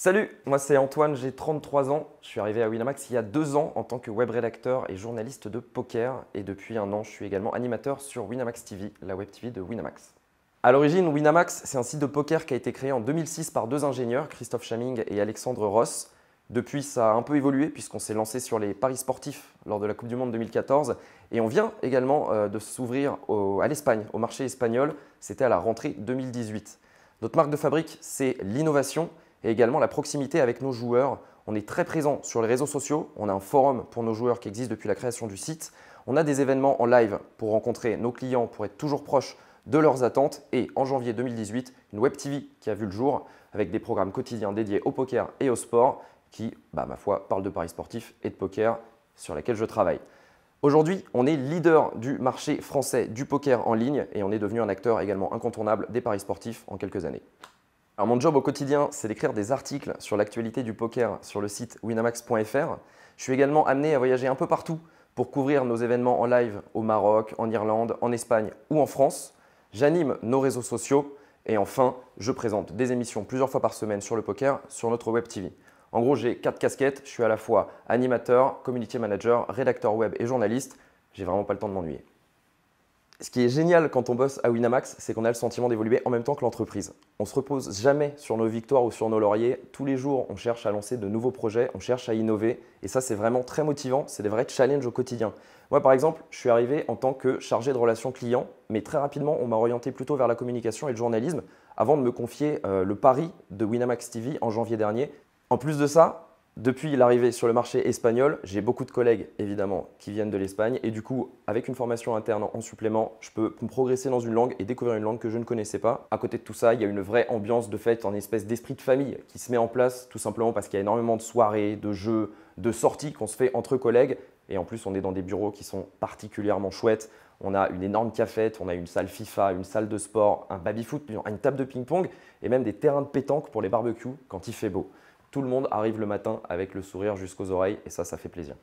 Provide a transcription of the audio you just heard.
Salut, moi c'est Antoine, j'ai 33 ans. Je suis arrivé à Winamax il y a deux ans en tant que web rédacteur et journaliste de poker. Et depuis un an, je suis également animateur sur Winamax TV, la web TV de Winamax. À l'origine, Winamax, c'est un site de poker qui a été créé en 2006 par deux ingénieurs, Christophe Chaming et Alexandre Ross. Depuis, ça a un peu évolué puisqu'on s'est lancé sur les paris sportifs lors de la Coupe du Monde 2014. Et on vient également euh, de s'ouvrir à l'Espagne, au marché espagnol. C'était à la rentrée 2018. Notre marque de fabrique, c'est l'innovation et également la proximité avec nos joueurs. On est très présent sur les réseaux sociaux, on a un forum pour nos joueurs qui existe depuis la création du site, on a des événements en live pour rencontrer nos clients, pour être toujours proche de leurs attentes et en janvier 2018, une Web TV qui a vu le jour avec des programmes quotidiens dédiés au poker et au sport qui, bah, ma foi, parle de paris sportifs et de poker sur lesquels je travaille. Aujourd'hui, on est leader du marché français du poker en ligne et on est devenu un acteur également incontournable des paris sportifs en quelques années mon job au quotidien, c'est d'écrire des articles sur l'actualité du poker sur le site winamax.fr. Je suis également amené à voyager un peu partout pour couvrir nos événements en live au Maroc, en Irlande, en Espagne ou en France. J'anime nos réseaux sociaux et enfin, je présente des émissions plusieurs fois par semaine sur le poker sur notre web TV. En gros, j'ai quatre casquettes, je suis à la fois animateur, community manager, rédacteur web et journaliste. J'ai vraiment pas le temps de m'ennuyer ce qui est génial quand on bosse à Winamax, c'est qu'on a le sentiment d'évoluer en même temps que l'entreprise. On se repose jamais sur nos victoires ou sur nos lauriers. Tous les jours, on cherche à lancer de nouveaux projets, on cherche à innover. Et ça, c'est vraiment très motivant. C'est des vrais challenges au quotidien. Moi, par exemple, je suis arrivé en tant que chargé de relations clients, mais très rapidement, on m'a orienté plutôt vers la communication et le journalisme avant de me confier euh, le pari de Winamax TV en janvier dernier. En plus de ça, depuis l'arrivée sur le marché espagnol, j'ai beaucoup de collègues évidemment qui viennent de l'Espagne et du coup, avec une formation interne en supplément, je peux progresser dans une langue et découvrir une langue que je ne connaissais pas. À côté de tout ça, il y a une vraie ambiance de fête, en espèce d'esprit de famille qui se met en place tout simplement parce qu'il y a énormément de soirées, de jeux, de sorties qu'on se fait entre collègues et en plus, on est dans des bureaux qui sont particulièrement chouettes. On a une énorme cafette, on a une salle FIFA, une salle de sport, un baby-foot, une table de ping-pong et même des terrains de pétanque pour les barbecues quand il fait beau tout le monde arrive le matin avec le sourire jusqu'aux oreilles et ça, ça fait plaisir.